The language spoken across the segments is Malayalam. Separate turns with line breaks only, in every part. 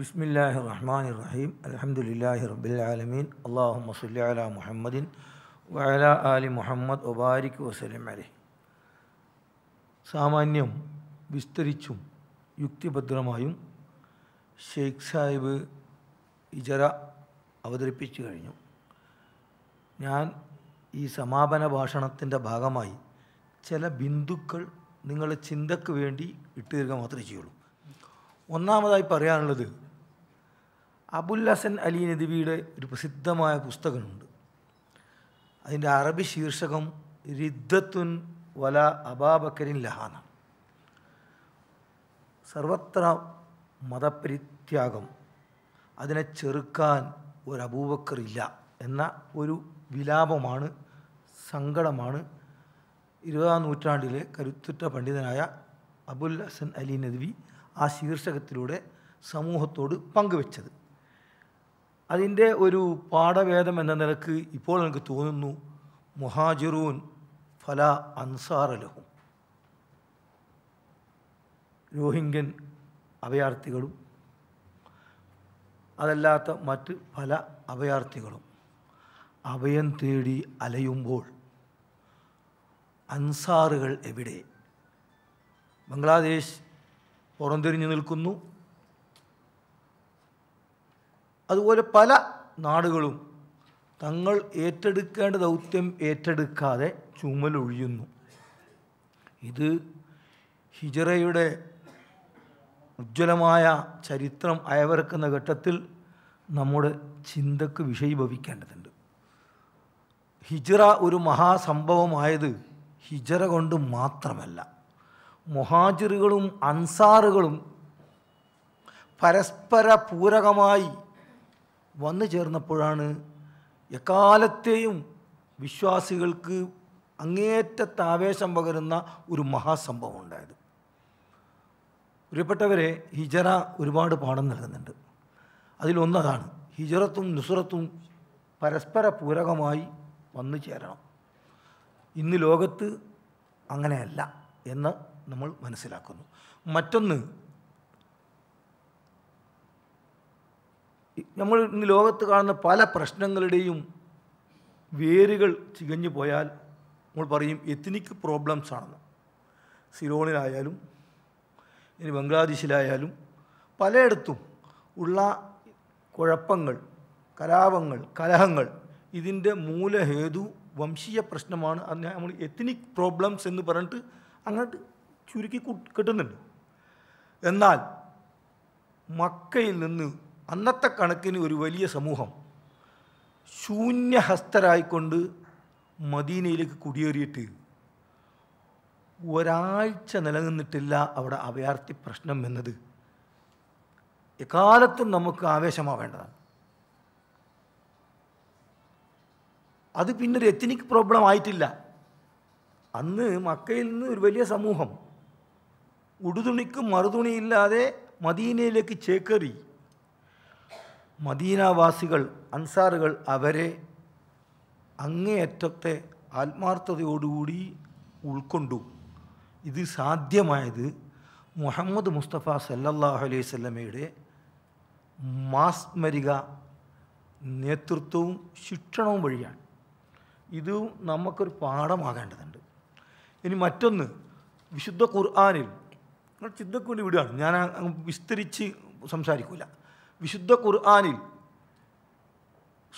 ബിസ്മില്ലാഹി റഹ്മാൻ റഹീം അലഹമുല്ലാഹി ആലമീൻ അള്ളാഹുമ്മ സുല്ലി അല മുഹമ്മദിൻ വയല അലി മുഹമ്മദ് ഒബാരിക് വസ്ലം അലി സാമാന്യം വിസ്തരിച്ചും യുക്തിഭദ്രമായും ഷെയ്ഖ് സാഹിബ് ഇജറ അവതരിപ്പിച്ചു കഴിഞ്ഞു ഞാൻ ഈ സമാപന ഭാഷണത്തിൻ്റെ ഭാഗമായി ചില ബിന്ദുക്കൾ നിങ്ങളുടെ ചിന്തക്ക് വേണ്ടി ഇട്ടുതരിക മാത്രമേ ചെയ്യുള്ളൂ ഒന്നാമതായി പറയാനുള്ളത് അബുൽ ഹസൻ അലി നദവിയുടെ ഒരു പ്രസിദ്ധമായ പുസ്തകമുണ്ട് അതിൻ്റെ അറബി ശീർഷകം റിദ്ദത്തുൻ വല അബാബക്കരിൻ ലഹാന സർവത്ര മതപരിത്യാഗം അതിനെ ചെറുക്കാൻ ഒരു അബൂബക്കർ ഇല്ല എന്ന ഒരു വിലാപമാണ് സങ്കടമാണ് ഇരുപതാം നൂറ്റാണ്ടിലെ കരുത്തുറ്റ പണ്ഡിതനായ അബുൽ ഹസൻ അലി നദ്വി ആ ശീർഷകത്തിലൂടെ സമൂഹത്തോട് പങ്കുവച്ചത് അതിൻ്റെ ഒരു പാഠഭേദം എന്ന നിലക്ക് ഇപ്പോൾ എനിക്ക് തോന്നുന്നു മുഹാജിറൂൻ ഫല അൻസാറലഹും രോഹിംഗ്യൻ അഭയാർത്ഥികളും അതല്ലാത്ത മറ്റ് പല അഭയാർത്ഥികളും അഭയം തേടി അലയുമ്പോൾ അൻസാറുകൾ എവിടെ ബംഗ്ലാദേശ് പുറംതിരിഞ്ഞു നിൽക്കുന്നു അതുപോലെ പല നാടുകളും തങ്ങൾ ഏറ്റെടുക്കേണ്ട ദൗത്യം ഏറ്റെടുക്കാതെ ചുമലൊഴിയുന്നു ഇത് ഹിജറയുടെ ഉജ്ജ്വലമായ ചരിത്രം അയവിറക്കുന്ന ഘട്ടത്തിൽ നമ്മുടെ ചിന്തക്ക് വിഷയീഭവിക്കേണ്ടതുണ്ട് ഹിജറ ഒരു മഹാസംഭവമായത് ഹിജറ കൊണ്ട് മാത്രമല്ല മുഹാജിറുകളും അൻസാറുകളും പരസ്പര പൂരകമായി വന്നു ചേർന്നപ്പോഴാണ് എക്കാലത്തെയും വിശ്വാസികൾക്ക് അങ്ങേയറ്റത്തെ ആവേശം പകരുന്ന ഒരു മഹാസംഭവം ഉണ്ടായത് പ്രിയപ്പെട്ടവരെ ഹിജറ ഒരുപാട് പാഠം നൽകുന്നുണ്ട് അതിലൊന്നതാണ് ഹിജറത്തും നുസുറത്തും പരസ്പര പൂരകമായി വന്നു ചേരണം ഇന്ന് ലോകത്ത് അങ്ങനെയല്ല എന്ന് നമ്മൾ മനസ്സിലാക്കുന്നു മറ്റൊന്ന് നമ്മൾ ഇന്ന് ലോകത്ത് കാണുന്ന പല പ്രശ്നങ്ങളുടെയും വേരുകൾ ചികഞ്ഞു പോയാൽ നമ്മൾ പറയും എത്നിക് പ്രോബ്ലംസ് ആണെന്ന് സിറോണിലായാലും ഇനി ബംഗ്ലാദേശിലായാലും പലയിടത്തും ഉള്ള കുഴപ്പങ്ങൾ കലാപങ്ങൾ കലഹങ്ങൾ ഇതിൻ്റെ മൂലഹേതു വംശീയ പ്രശ്നമാണ് അത് നമ്മൾ എത്നിക് പ്രോബ്ലംസ് എന്ന് പറഞ്ഞിട്ട് അങ്ങോട്ട് ചുരുക്കി കിട്ടുന്നുണ്ട് എന്നാൽ മക്കയിൽ നിന്ന് അന്നത്തെ കണക്കിന് ഒരു വലിയ സമൂഹം ശൂന്യഹസ്തരായിക്കൊണ്ട് മദീനയിലേക്ക് കുടിയേറിയിട്ട് ഒരാഴ്ച നിലനിന്നിട്ടില്ല അവിടെ അഭയാർത്ഥി പ്രശ്നം എന്നത് എക്കാലത്തും നമുക്ക് ആവേശമാവേണ്ടതാണ് അത് പിന്നൊരു എത്തനിക് പ്രോബ്ലം ആയിട്ടില്ല അന്ന് മക്കയിൽ നിന്ന് ഒരു വലിയ സമൂഹം ഉടുതുണിക്കും മറുതുണിയില്ലാതെ മദീനയിലേക്ക് ചേക്കേറി മദീനാവാസികൾ അൻസാറുകൾ അവരെ അങ്ങേയറ്റത്തെ ആത്മാർത്ഥതയോടുകൂടി ഉൾക്കൊണ്ടു ഇത് സാധ്യമായത് മുഹമ്മദ് മുസ്തഫ സല്ലല്ലാഹു അലൈഹി സ്വലമയുടെ മാസ്മരിക നേതൃത്വവും ശിക്ഷണവും വഴിയാണ് ഇതും നമുക്കൊരു പാഠമാകേണ്ടതുണ്ട് ഇനി മറ്റൊന്ന് വിശുദ്ധ ഖുർആാനിൽ നിങ്ങൾ ചിന്തക്കൂലി വിടുകയാണ് ഞാൻ വിസ്തരിച്ച് സംസാരിക്കില്ല വിശുദ്ധ ഖുർആാനിൽ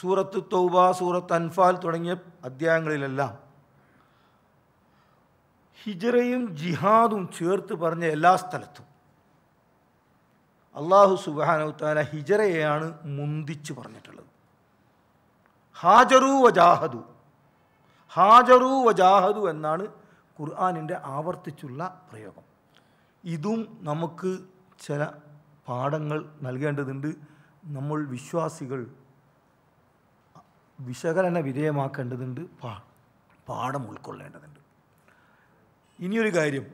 സൂറത്ത് തൗബ സൂറത്ത് അൻഫാൽ തുടങ്ങിയ അധ്യായങ്ങളിലെല്ലാം ഹിജറയും ജിഹാദും ചേർത്ത് പറഞ്ഞ എല്ലാ സ്ഥലത്തും അള്ളാഹു സുബാനൗത്താല ഹിജറയെയാണ് മുന്തിച്ച് പറഞ്ഞിട്ടുള്ളത് ഹാജറു വജാഹദു ഹാജറു വജാഹദു എന്നാണ് ഖുർആാനിൻ്റെ ആവർത്തിച്ചുള്ള പ്രയോഗം ഇതും നമുക്ക് ചില പാഠങ്ങൾ നൽകേണ്ടതുണ്ട് നമ്മൾ വിശ്വാസികൾ വിശകലന വിധേയമാക്കേണ്ടതുണ്ട് പാ പാഠം ഉൾക്കൊള്ളേണ്ടതുണ്ട് ഇനിയൊരു കാര്യം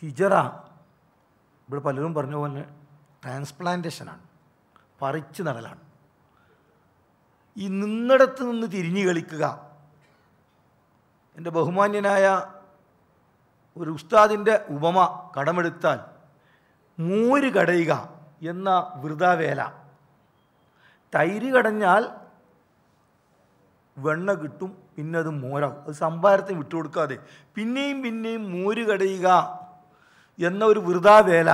ഹിജറ ഇവിടെ പലരും പറഞ്ഞ പോലെ ട്രാൻസ്പ്ലാന്റേഷനാണ് പറിച്ചു നടലാണ് ഈ നിന്നിടത്ത് നിന്ന് തിരിഞ്ഞു കളിക്കുക എൻ്റെ ബഹുമാന്യനായ ഒരു ഉസ്താദിൻ്റെ ഉപമ കടമെടുത്താൽ മോര് കടയുക എന്ന വൃതാവേല തൈര് കടഞ്ഞാൽ വെണ്ണ കിട്ടും പിന്നെ അത് മോരാകും അത് സംഭാരത്തിന് വിട്ടുകൊടുക്കാതെ പിന്നെയും പിന്നെയും മോര് കടയുക എന്ന ഒരു വൃതാവേല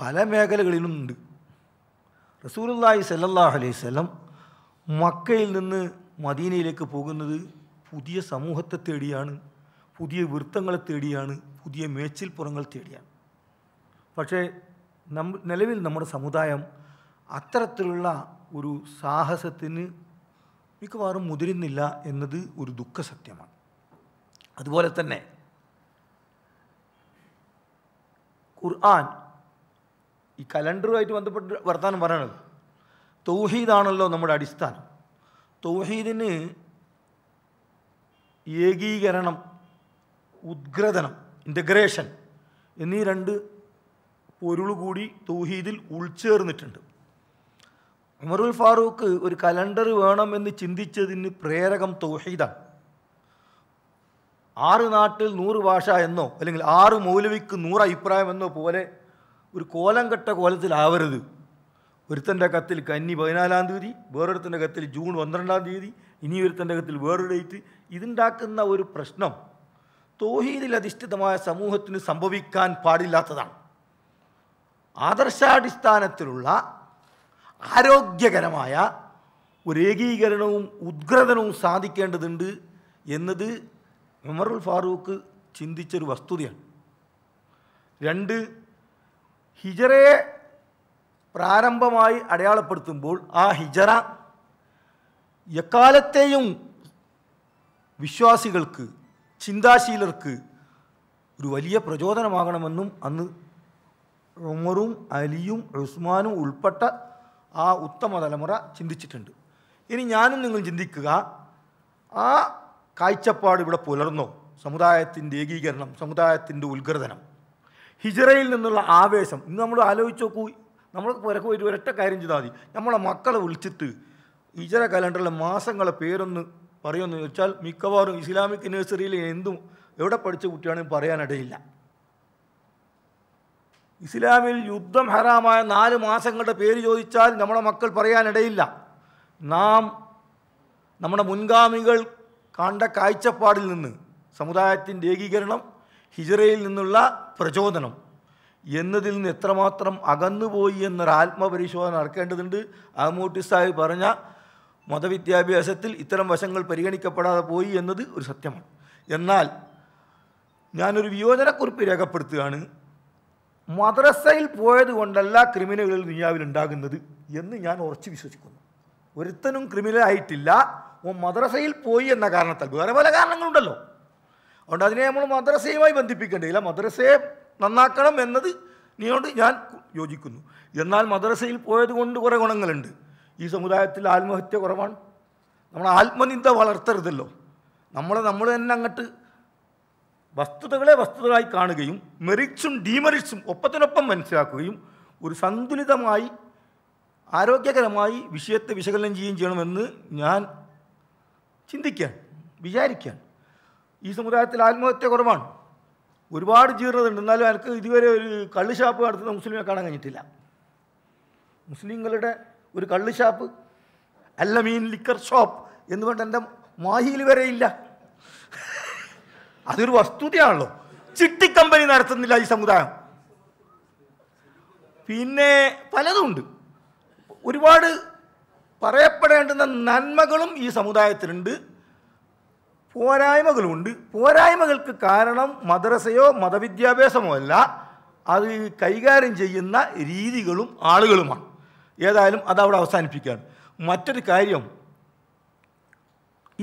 പല മേഖലകളിലും ഉണ്ട് റസൂലുല്ലാഹി സല്ലല്ലാഹു അലൈഹി സ്വലം മക്കയിൽ നിന്ന് മദീനയിലേക്ക് പോകുന്നത് പുതിയ സമൂഹത്തെ തേടിയാണ് പുതിയ വൃത്തങ്ങളെ തേടിയാണ് പുതിയ മേച്ചിൽപ്പുറങ്ങൾ തേടിയാണ് പക്ഷേ നമ്മ നിലവിൽ നമ്മുടെ സമുദായം അത്തരത്തിലുള്ള ഒരു സാഹസത്തിന് മിക്കവാറും മുതിരുന്നില്ല എന്നത് ഒരു ദുഃഖസത്യമാണ് അതുപോലെ തന്നെ ഖുർആൻ ഈ കലണ്ടറുമായിട്ട് ബന്ധപ്പെട്ട് വർത്താനം പറയണത് തൗഹീദാണല്ലോ നമ്മുടെ അടിസ്ഥാനം തൗഹീദിന് ഏകീകരണം ഉദ്ഗ്രഥനം ഇൻ്റഗ്രേഷൻ എന്നീ രണ്ട് പൊരുളുകൂടി തൗഹീദിൽ ഉൾച്ചേർന്നിട്ടുണ്ട് ഉമറുൽ ഫാറൂഖ് ഒരു കലണ്ടർ വേണമെന്ന് ചിന്തിച്ചതിന് പ്രേരകം തൗഹീദാണ് ആറ് നാട്ടിൽ നൂറ് ഭാഷ എന്നോ അല്ലെങ്കിൽ ആറ് മൗലവിക്ക് നൂറ് അഭിപ്രായം എന്നോ പോലെ ഒരു കോലം കെട്ട കോലത്തിലാവരുത് ഒരുത്തൻ്റെ കത്തിൽ കന്നി പതിനാലാം തീയതി വേറൊരുത്തൻ്റെ കത്തിൽ ജൂൺ പന്ത്രണ്ടാം തീയതി ഇനി ഒരുത്തൻ്റെ കത്തിൽ വേറൊരു ഡേറ്റ് ഇതുണ്ടാക്കുന്ന ഒരു പ്രശ്നം തോഹീദിൽ അധിഷ്ഠിതമായ സമൂഹത്തിന് സംഭവിക്കാൻ പാടില്ലാത്തതാണ് ആദർശാടിസ്ഥാനത്തിലുള്ള ആരോഗ്യകരമായ ഒരു ഏകീകരണവും ഉദ്ഗ്രഥനവും സാധിക്കേണ്ടതുണ്ട് എന്നത് ഉമറുൽ ഫാറൂഖ് ചിന്തിച്ചൊരു വസ്തുതയാണ് രണ്ട് ഹിജറയെ പ്രാരംഭമായി അടയാളപ്പെടുത്തുമ്പോൾ ആ ഹിജറ എക്കാലത്തെയും വിശ്വാസികൾക്ക് ചിന്താശീലർക്ക് ഒരു വലിയ പ്രചോദനമാകണമെന്നും അന്ന് ഉമറും അലിയും ഉസ്മാനും ഉൾപ്പെട്ട ആ ഉത്തമ തലമുറ ചിന്തിച്ചിട്ടുണ്ട് ഇനി ഞാനും നിങ്ങൾ ചിന്തിക്കുക ആ കാഴ്ചപ്പാട് ഇവിടെ പുലർന്നോ സമുദായത്തിൻ്റെ ഏകീകരണം സമുദായത്തിൻ്റെ ഉത്ഗ്രഥനം ഹിജറയിൽ നിന്നുള്ള ആവേശം ഇന്ന് നമ്മൾ ആലോചിച്ച് നോക്കൂ നമ്മൾ പുരക്കു ഒരു ഒരൊറ്റ കാര്യം ചെയ്താൽ മതി നമ്മളെ മക്കളെ വിളിച്ചിട്ട് ഹിജറ കലണ്ടറിലെ മാസങ്ങളെ പേരൊന്ന് പറയുമെന്ന് ചോദിച്ചാൽ മിക്കവാറും ഇസ്ലാമിക് നഴ്സറിയിൽ എന്തും എവിടെ പഠിച്ച കുട്ടിയാണെന്ന് പറയാനിടയില്ല ഇസ്ലാമിൽ യുദ്ധം ഹറാമായ നാല് മാസങ്ങളുടെ പേര് ചോദിച്ചാൽ നമ്മുടെ മക്കൾ പറയാനിടയില്ല നാം നമ്മുടെ മുൻഗാമികൾ കണ്ട കാഴ്ചപ്പാടിൽ നിന്ന് സമുദായത്തിൻ്റെ ഏകീകരണം ഹിജറയിൽ നിന്നുള്ള പ്രചോദനം എന്നതിൽ നിന്ന് എത്രമാത്രം അകന്നുപോയി എന്നൊരു ആത്മപരിശോധന നടക്കേണ്ടതുണ്ട് അഹമ്മൂട്ടി സാഹിബ് പറഞ്ഞ മതവിദ്യാഭ്യാസത്തിൽ ഇത്തരം വശങ്ങൾ പരിഗണിക്കപ്പെടാതെ പോയി എന്നത് ഒരു സത്യമാണ് എന്നാൽ ഞാനൊരു വിയോജനക്കുറിപ്പ് രേഖപ്പെടുത്തുകയാണ് മദ്രസയിൽ പോയത് കൊണ്ടല്ല ക്രിമിനലുകൾ ദുനിയാവിൽ ഉണ്ടാകുന്നത് എന്ന് ഞാൻ ഉറച്ചു വിശ്വസിക്കുന്നു ഒരുത്തനും ക്രിമിനലായിട്ടില്ല ഓ മദ്രസയിൽ പോയി എന്ന കാരണത്താൽ വേറെ പല കാരണങ്ങളുണ്ടല്ലോ അതുകൊണ്ട് അതിനെ നമ്മൾ മദ്രസയുമായി ബന്ധിപ്പിക്കേണ്ടതില്ല മദ്രസയെ നന്നാക്കണം എന്നത് നീയോട് ഞാൻ യോജിക്കുന്നു എന്നാൽ മദ്രസയിൽ പോയത് കൊണ്ട് കുറേ ഗുണങ്ങളുണ്ട് ഈ സമുദായത്തിൽ ആത്മഹത്യ കുറവാണ് നമ്മൾ ആത്മനിന്ദ വളർത്തരുതല്ലോ നമ്മൾ നമ്മൾ തന്നെ അങ്ങോട്ട് വസ്തുതകളെ വസ്തുതകളായി കാണുകയും മെറിറ്റ്സും ഡീമെറിറ്റ്സും ഒപ്പത്തിനൊപ്പം മനസ്സിലാക്കുകയും ഒരു സന്തുലിതമായി ആരോഗ്യകരമായി വിഷയത്തെ വിശകലനം ചെയ്യുകയും ചെയ്യണമെന്ന് ഞാൻ ചിന്തിക്കാൻ വിചാരിക്കാൻ ഈ സമുദായത്തിൽ ആത്മഹത്യ കുറവാണ് ഒരുപാട് ജീർണതുണ്ട് എന്നാലും എനിക്ക് ഇതുവരെ ഒരു കള്ള് ഷാപ്പ് നടത്തുന്ന മുസ്ലിമിനെ കാണാൻ കഴിഞ്ഞിട്ടില്ല മുസ്ലിങ്ങളുടെ ഒരു കള്ള് ഷാപ്പ് അല്ല മീൻ ലിക്കർ ഷോപ്പ് എന്നുകൊണ്ട് എൻ്റെ മാഹിയിൽ വരെയില്ല അതൊരു വസ്തുതയാണല്ലോ ചിട്ടിക്കമ്പനി നടത്തുന്നില്ല ഈ സമുദായം പിന്നെ പലതുമുണ്ട് ഒരുപാട് പറയപ്പെടേണ്ടുന്ന നന്മകളും ഈ സമുദായത്തിലുണ്ട് പോരായ്മകളുമുണ്ട് പോരായ്മകൾക്ക് കാരണം മദ്രസയോ മതവിദ്യാഭ്യാസമോ അല്ല അത് കൈകാര്യം ചെയ്യുന്ന രീതികളും ആളുകളുമാണ് ഏതായാലും അതവിടെ അവസാനിപ്പിക്കുകയാണ് മറ്റൊരു കാര്യം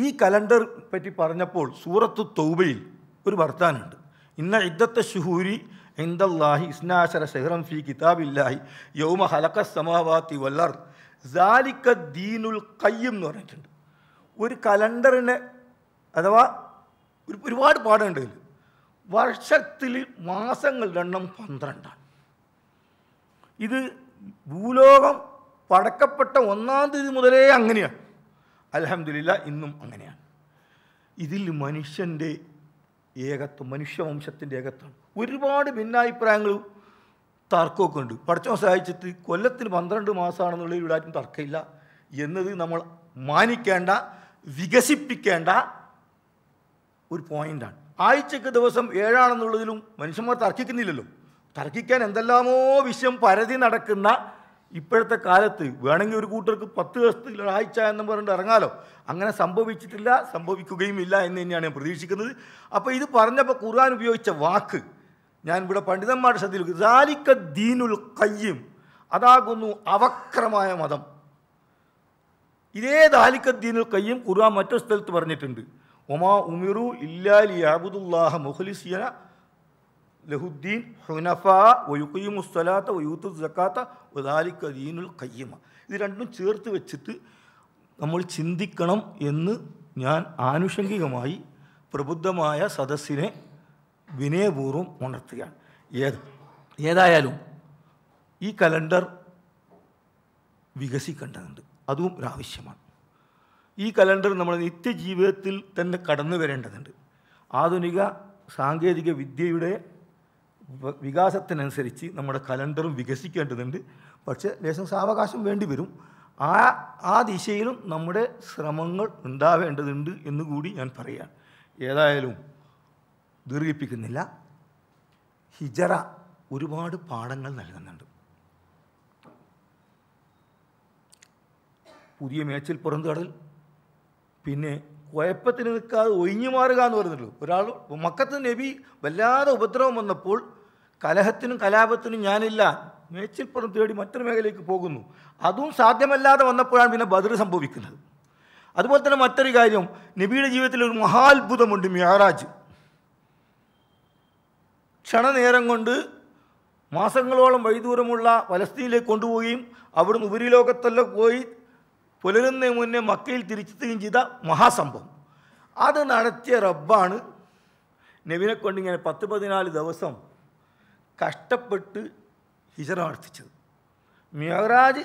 ഈ കലണ്ടർ പറ്റി പറഞ്ഞപ്പോൾ സൂറത്ത് തൗബയിൽ ഒരു വർത്താനുണ്ട് ഇന്ന ഇദ്ദത്തെ ഷുഹൂരി ഇന്ദല്ലാഹി ഇസ്നാശര ഷെഹ്റം ഫി കിതാബില്ലാഹി യൗമ ഹലക്ക സമാവാത്തി വല്ലർ ജാലിക്ക ദീനുൽ കയ്യം എന്ന് പറഞ്ഞിട്ടുണ്ട് ഒരു കലണ്ടറിനെ അഥവാ ഒരു ഒരുപാട് പാഠമുണ്ട് ഇതിൽ വർഷത്തിൽ മാസങ്ങളുടെ എണ്ണം പന്ത്രണ്ടാണ് ഇത് ഭൂലോകം പടക്കപ്പെട്ട ഒന്നാം തീയതി മുതലേ അങ്ങനെയാണ് അലഹമില്ല ഇന്നും അങ്ങനെയാണ് ഇതിൽ മനുഷ്യൻ്റെ ഏകത്വം മനുഷ്യവംശത്തിൻ്റെ ഏകത്വം ഒരുപാട് ഭിന്നാഭിപ്രായങ്ങൾ തർക്കമൊക്കെ ഉണ്ട് പഠിച്ചോ സഹായിച്ചിട്ട് കൊല്ലത്തിന് പന്ത്രണ്ട് മാസമാണെന്നുള്ളതിൽ ഇവിടെ ആരും തർക്കമില്ല എന്നത് നമ്മൾ മാനിക്കേണ്ട വികസിപ്പിക്കേണ്ട ഒരു പോയിൻ്റാണ് ആഴ്ചക്ക് ദിവസം ഏഴാണെന്നുള്ളതിലും മനുഷ്യന്മാർ തർക്കിക്കുന്നില്ലല്ലോ തർക്കിക്കാൻ എന്തെല്ലാമോ വിഷയം പരതി നടക്കുന്ന ഇപ്പോഴത്തെ കാലത്ത് വേണമെങ്കിൽ ഒരു കൂട്ടർക്ക് പത്ത് ദിവസത്തിൽ ഒരാഴ്ച എന്ന് പറഞ്ഞിട്ട് ഇറങ്ങാലോ അങ്ങനെ സംഭവിച്ചിട്ടില്ല സംഭവിക്കുകയും ഇല്ല എന്ന് തന്നെയാണ് ഞാൻ പ്രതീക്ഷിക്കുന്നത് അപ്പോൾ ഇത് പറഞ്ഞപ്പോൾ ഖുർആൻ ഉപയോഗിച്ച വാക്ക് ഞാൻ ഇവിടെ പണ്ഡിതന്മാരുടെ ശ്രദ്ധയിൽ ദാലിക്ക ദീനുൽ കയ്യും അതാകുന്നു അവക്രമായ മതം ഇതേ ദാലിക്ക ദീനുൽ കയ്യും ഖുർആൻ മറ്റൊരു സ്ഥലത്ത് പറഞ്ഞിട്ടുണ്ട് ഒമാ ഉമിറു ഇല്ലാലി അബുദുല്ലാഹ മുഹലിസിയ ലഹുദ്ദീൻ ഹുനഫ ഒയുക്കയും മുസ്തലാത്ത ഒയൂത്ത് ജക്കാത്ത ഒതാലിക്ക ദീനുൽ കയ്യമ ഇത് രണ്ടും ചേർത്ത് വെച്ചിട്ട് നമ്മൾ ചിന്തിക്കണം എന്ന് ഞാൻ ആനുഷംഗികമായി പ്രബുദ്ധമായ സദസ്സിനെ വിനയപൂർവ്വം ഉണർത്തുകയാണ് ഏത് ഏതായാലും ഈ കലണ്ടർ വികസിക്കേണ്ടതുണ്ട് അതും ഒരാവശ്യമാണ് ഈ കലണ്ടർ നമ്മുടെ നിത്യജീവിതത്തിൽ തന്നെ കടന്നു വരേണ്ടതുണ്ട് ആധുനിക സാങ്കേതിക വിദ്യയുടെ വികാസത്തിനനുസരിച്ച് നമ്മുടെ കലണ്ടറും വികസിക്കേണ്ടതുണ്ട് പക്ഷേ ലേശം സാവകാശം വേണ്ടി വരും ആ ആ ദിശയിലും നമ്മുടെ ശ്രമങ്ങൾ ഉണ്ടാവേണ്ടതുണ്ട് എന്ന് കൂടി ഞാൻ പറയാം ഏതായാലും ദീർഘിപ്പിക്കുന്നില്ല ഹിജറ ഒരുപാട് പാഠങ്ങൾ നൽകുന്നുണ്ട് പുതിയ മേച്ചിൽ കടൽ പിന്നെ കുഴപ്പത്തിന് നിൽക്കാതെ ഒഴിഞ്ഞു മാറുക എന്ന് പറഞ്ഞല്ലോ ഒരാൾ മക്കത്ത് നബി വല്ലാതെ ഉപദ്രവം വന്നപ്പോൾ കലഹത്തിനും കലാപത്തിനും ഞാനില്ല മേച്ചിൽപ്പുറം തേടി മറ്റൊരു മേഖലയിലേക്ക് പോകുന്നു അതും സാധ്യമല്ലാതെ വന്നപ്പോഴാണ് പിന്നെ ബദർ സംഭവിക്കുന്നത് അതുപോലെ തന്നെ മറ്റൊരു കാര്യം നബിയുടെ ജീവിതത്തിൽ ഒരു മഹാത്ഭുതമുണ്ട് മ്യാറാജ് ക്ഷണനേരം കൊണ്ട് മാസങ്ങളോളം വഴിദൂരമുള്ള പലസ്തീനിലേക്ക് കൊണ്ടുപോവുകയും അവിടുന്ന് ഉപരിലോകത്തെല്ലാം പോയി പുലരുന്നതിന് മുന്നേ മക്കയിൽ തിരിച്ചെത്തുകയും ചെയ്ത മഹാസംഭവം അത് നടത്തിയ റബ്ബാണ് നബിനെ കൊണ്ടിങ്ങനെ പത്ത് പതിനാല് ദിവസം കഷ്ടപ്പെട്ട് ഹിജറ നടത്തിച്ചത് മിയറാജ്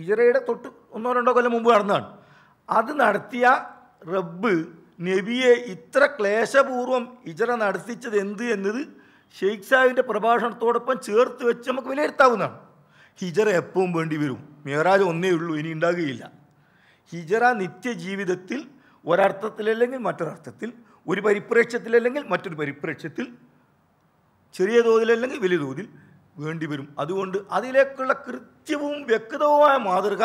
ഹിജറയുടെ തൊട്ട് ഒന്നോ രണ്ടോ കൊല്ലം മുമ്പ് നടന്നതാണ് അത് നടത്തിയ റബ്ബ് നബിയെ ഇത്ര ക്ലേശപൂർവ്വം ഹിജറ നടത്തിച്ചത് എന്ത് എന്നത് ഷെയ്ഖ് സാഹിബിൻ്റെ പ്രഭാഷണത്തോടൊപ്പം ചേർത്ത് വെച്ച് നമുക്ക് വിലയിരുത്താവുന്നതാണ് ഹിജറ എപ്പോഴും വേണ്ടി വരും മിയറാജ് ഒന്നേ ഉള്ളൂ ഇനി ഉണ്ടാകുകയില്ല ഹിജറ നിത്യജീവിതത്തിൽ ഒരർത്ഥത്തിലല്ലെങ്കിൽ മറ്റൊരർത്ഥത്തിൽ ഒരു പരിപ്രേക്ഷ്യത്തിലല്ലെങ്കിൽ മറ്റൊരു പരിപ്രേക്ഷ്യത്തിൽ ചെറിയ തോതിൽ അല്ലെങ്കിൽ വലിയ തോതിൽ വേണ്ടി വരും അതുകൊണ്ട് അതിലേക്കുള്ള കൃത്യവും വ്യക്തവുമായ മാതൃക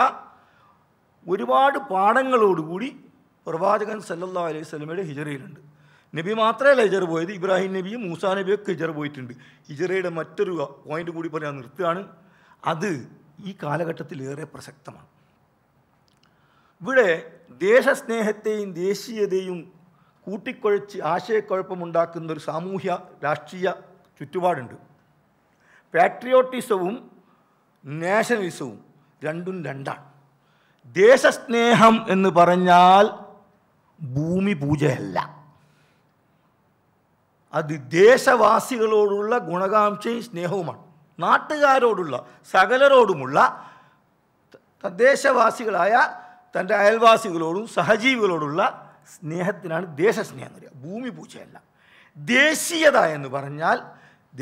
ഒരുപാട് പാഠങ്ങളോടുകൂടി പ്രവാചകൻ സല്ലാ അലൈഹി സ്വലമയുടെ ഹിജറയിലുണ്ട് നബി മാത്രമല്ല ഹിജർ പോയത് ഇബ്രാഹിം നബിയും മൂസാ നബിയൊക്കെ ഹിജർ പോയിട്ടുണ്ട് ഹിജറയുടെ മറ്റൊരു പോയിന്റ് കൂടി പറയാൻ നിർത്തുകയാണ് അത് ഈ കാലഘട്ടത്തിൽ ഏറെ പ്രസക്തമാണ് ഇവിടെ ദേശസ്നേഹത്തെയും ദേശീയതയും കൂട്ടിക്കുഴച്ച് ആശയക്കുഴപ്പമുണ്ടാക്കുന്ന ഒരു സാമൂഹ്യ രാഷ്ട്രീയ ചുറ്റുപാടുണ്ട് പാട്രിയോട്ടിസവും നാഷണലിസവും രണ്ടും രണ്ടാണ് ദേശസ്നേഹം എന്ന് പറഞ്ഞാൽ ഭൂമി പൂജയല്ല അത് ദേശവാസികളോടുള്ള ഗുണകാംക്ഷയും സ്നേഹവുമാണ് നാട്ടുകാരോടുള്ള സകലരോടുമുള്ള തദ്ദേശവാസികളായ തൻ്റെ അയൽവാസികളോടും സഹജീവികളോടുള്ള സ്നേഹത്തിനാണ് ദേശസ്നേഹം എന്ന് പറയുക ഭൂമി പൂജയല്ല ദേശീയത എന്ന് പറഞ്ഞാൽ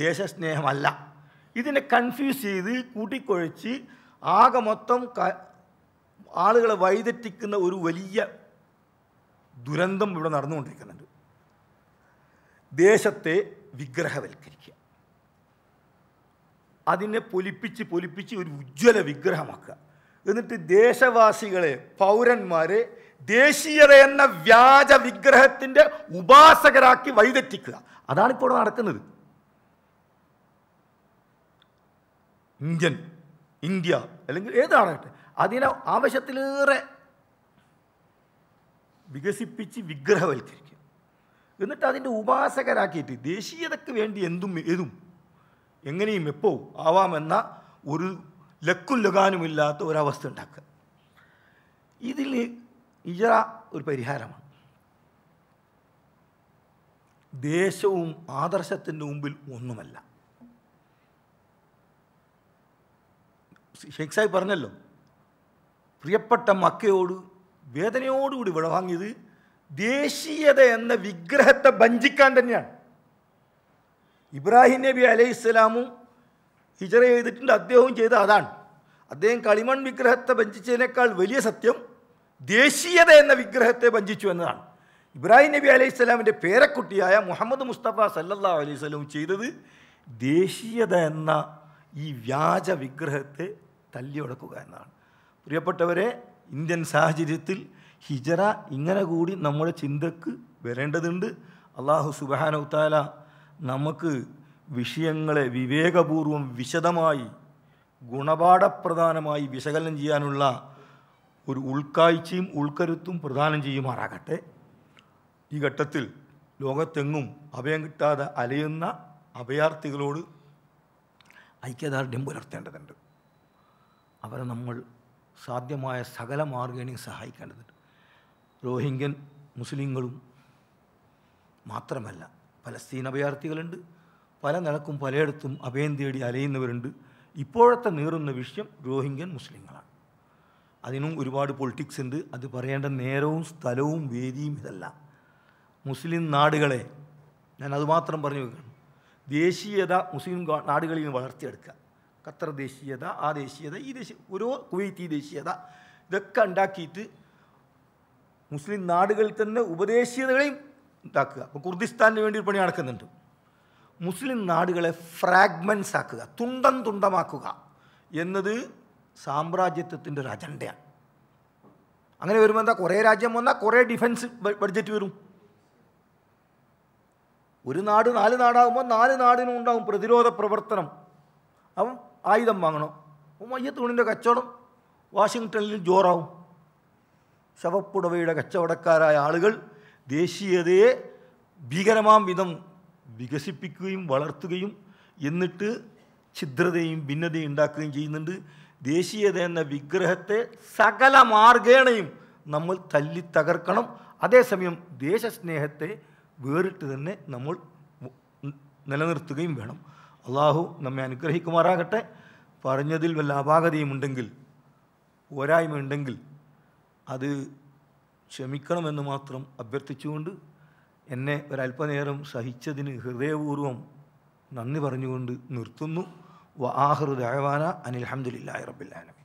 ദേശസ്നേഹമല്ല ഇതിനെ കൺഫ്യൂസ് ചെയ്ത് കൂട്ടിക്കൊഴിച്ച് ആകെ മൊത്തം ആളുകളെ വഴിതെറ്റിക്കുന്ന ഒരു വലിയ ദുരന്തം ഇവിടെ നടന്നുകൊണ്ടിരിക്കുന്നുണ്ട് ദേശത്തെ വിഗ്രഹവൽക്കരിക്കുക അതിനെ പൊലിപ്പിച്ച് പൊലിപ്പിച്ച് ഒരു ഉജ്ജ്വല വിഗ്രഹമാക്കുക എന്നിട്ട് ദേശവാസികളെ പൗരന്മാരെ ദേശീയത എന്ന വ്യാജ വിഗ്രഹത്തിൻ്റെ ഉപാസകരാക്കി വഴിതെറ്റിക്കുക അതാണിപ്പോൾ നടക്കുന്നത് ഇന്ത്യൻ ഇന്ത്യ അല്ലെങ്കിൽ ഏതാകട്ടെ അതിനെ ആവശ്യത്തിലേറെ വികസിപ്പിച്ച് വിഗ്രഹവൽക്കരിക്കും എന്നിട്ട് അതിൻ്റെ ഉപാസകരാക്കിയിട്ട് ദേശീയതയ്ക്ക് വേണ്ടി എന്തും ഏതും എങ്ങനെയും എപ്പോ ആവാമെന്ന ഒരു ലക്കും ലഗാനുമില്ലാത്ത ഒരവസ്ഥ ഉണ്ടാക്കുക ഇതിൽ ഇജറ ഒരു പരിഹാരമാണ് ദേശവും ആദർശത്തിൻ്റെ മുമ്പിൽ ഒന്നുമല്ല ഷെയ്ഖ് സാഹിബ് പറഞ്ഞല്ലോ പ്രിയപ്പെട്ട മക്കയോട് വേദനയോടുകൂടി വിളവാങ്ങിയത് ദേശീയത എന്ന വിഗ്രഹത്തെ വഞ്ചിക്കാൻ തന്നെയാണ് ഇബ്രാഹിം നബി അലൈഹി ഇസ്ലാമും ഹിജറ ചെയ്തിട്ടുണ്ട് അദ്ദേഹവും ചെയ്ത അതാണ് അദ്ദേഹം കളിമൺ വിഗ്രഹത്തെ വഞ്ചിച്ചതിനേക്കാൾ വലിയ സത്യം ദേശീയത എന്ന വിഗ്രഹത്തെ വഞ്ചിച്ചു എന്നതാണ് ഇബ്രാഹിം നബി അലൈഹി സ്വലാമിൻ്റെ പേരക്കുട്ടിയായ മുഹമ്മദ് മുസ്തഫ സല്ലാ അലൈഹി സ്വലവും ചെയ്തത് ദേശീയത എന്ന ഈ വ്യാജ വിഗ്രഹത്തെ തല്ലിയൊടുക്കുക എന്നാണ് പ്രിയപ്പെട്ടവരെ ഇന്ത്യൻ സാഹചര്യത്തിൽ ഹിജറ ഇങ്ങനെ കൂടി നമ്മുടെ ചിന്തക്ക് വരേണ്ടതുണ്ട് അള്ളാഹു ഉത്താല നമുക്ക് വിഷയങ്ങളെ വിവേകപൂർവം വിശദമായി ഗുണപാഠപ്രധാനമായി വിശകലനം ചെയ്യാനുള്ള ഒരു ഉൾക്കാഴ്ചയും ഉൾക്കരുത്തും പ്രദാനം ചെയ്യുമാറാകട്ടെ ഈ ഘട്ടത്തിൽ ലോകത്തെങ്ങും അഭയം കിട്ടാതെ അലയുന്ന അഭയാർത്ഥികളോട് ഐക്യദാർഢ്യം പുലർത്തേണ്ടതുണ്ട് അവരെ നമ്മൾ സാധ്യമായ സകല മാർഗേണയും സഹായിക്കേണ്ടതുണ്ട് റോഹിംഗ്യൻ മുസ്ലിങ്ങളും മാത്രമല്ല പലസ്തീൻ അഭയാർത്ഥികളുണ്ട് പല നിലക്കും പലയിടത്തും അഭയം തേടി അലയുന്നവരുണ്ട് ഇപ്പോഴത്തെ നീറുന്ന വിഷയം റോഹിംഗ്യൻ മുസ്ലിങ്ങളാണ് അതിനും ഒരുപാട് പൊളിറ്റിക്സ് ഉണ്ട് അത് പറയേണ്ട നേരവും സ്ഥലവും വേദിയും ഇതല്ല മുസ്ലിം നാടുകളെ ഞാൻ അതുമാത്രം പറഞ്ഞു വെക്കണം ദേശീയത മുസ്ലിം നാടുകളിൽ നിന്ന് വളർത്തിയെടുക്കുക ഖത്തർ ദേശീയത ആ ദേശീയത ഈ ദേശീയ ഓരോ കുവൈത്തി ദേശീയത ഇതൊക്കെ ഉണ്ടാക്കിയിട്ട് മുസ്ലിം നാടുകളിൽ തന്നെ ഉപദേശീയതകളെയും ഉണ്ടാക്കുക അപ്പോൾ കുർദിസ്ഥാനിന് വേണ്ടി ഒരു പണി നടക്കുന്നുണ്ട് മുസ്ലിം നാടുകളെ ഫ്രാഗ്മെൻസ് ആക്കുക തുണ്ടം തുണ്ടമാക്കുക എന്നത് സാമ്രാജ്യത്വത്തിൻ്റെ ഒരു അജണ്ടയാണ് അങ്ങനെ വരുമ്പോൾ എന്താ കുറേ രാജ്യം വന്നാൽ കുറേ ഡിഫൻസ് ബഡ്ജറ്റ് വരും ഒരു നാട് നാല് നാടാകുമ്പോൾ നാല് നാടിനും ഉണ്ടാകും പ്രതിരോധ പ്രവർത്തനം അപ്പം ആയുധം വാങ്ങണം മയ്യത്ത് തുണിൻ്റെ കച്ചവടം വാഷിങ്ടണിൽ ജോറാവും ശവപ്പുടവയുടെ കച്ചവടക്കാരായ ആളുകൾ ദേശീയതയെ ഭീകരമാം വിധം വികസിപ്പിക്കുകയും വളർത്തുകയും എന്നിട്ട് ഛിദ്രതയും ഭിന്നതയും ഉണ്ടാക്കുകയും ചെയ്യുന്നുണ്ട് ദേശീയത എന്ന വിഗ്രഹത്തെ സകല മാർഗേണയും നമ്മൾ തല്ലി തകർക്കണം അതേസമയം ദേശസ്നേഹത്തെ വേറിട്ട് തന്നെ നമ്മൾ നിലനിർത്തുകയും വേണം അള്ളാഹു നമ്മെ അനുഗ്രഹിക്കുമാറാകട്ടെ പറഞ്ഞതിൽ വല്ല അപാകതയുമുണ്ടെങ്കിൽ ഉണ്ടെങ്കിൽ അത് ക്ഷമിക്കണമെന്ന് മാത്രം അഭ്യർത്ഥിച്ചുകൊണ്ട് എന്നെ ഒരല്പനേരം സഹിച്ചതിന് ഹൃദയപൂർവ്വം നന്ദി പറഞ്ഞുകൊണ്ട് നിർത്തുന്നു വ അഹവാന അനിൽഹമ്മദില്ലാ റബ്ബില്ലാലമി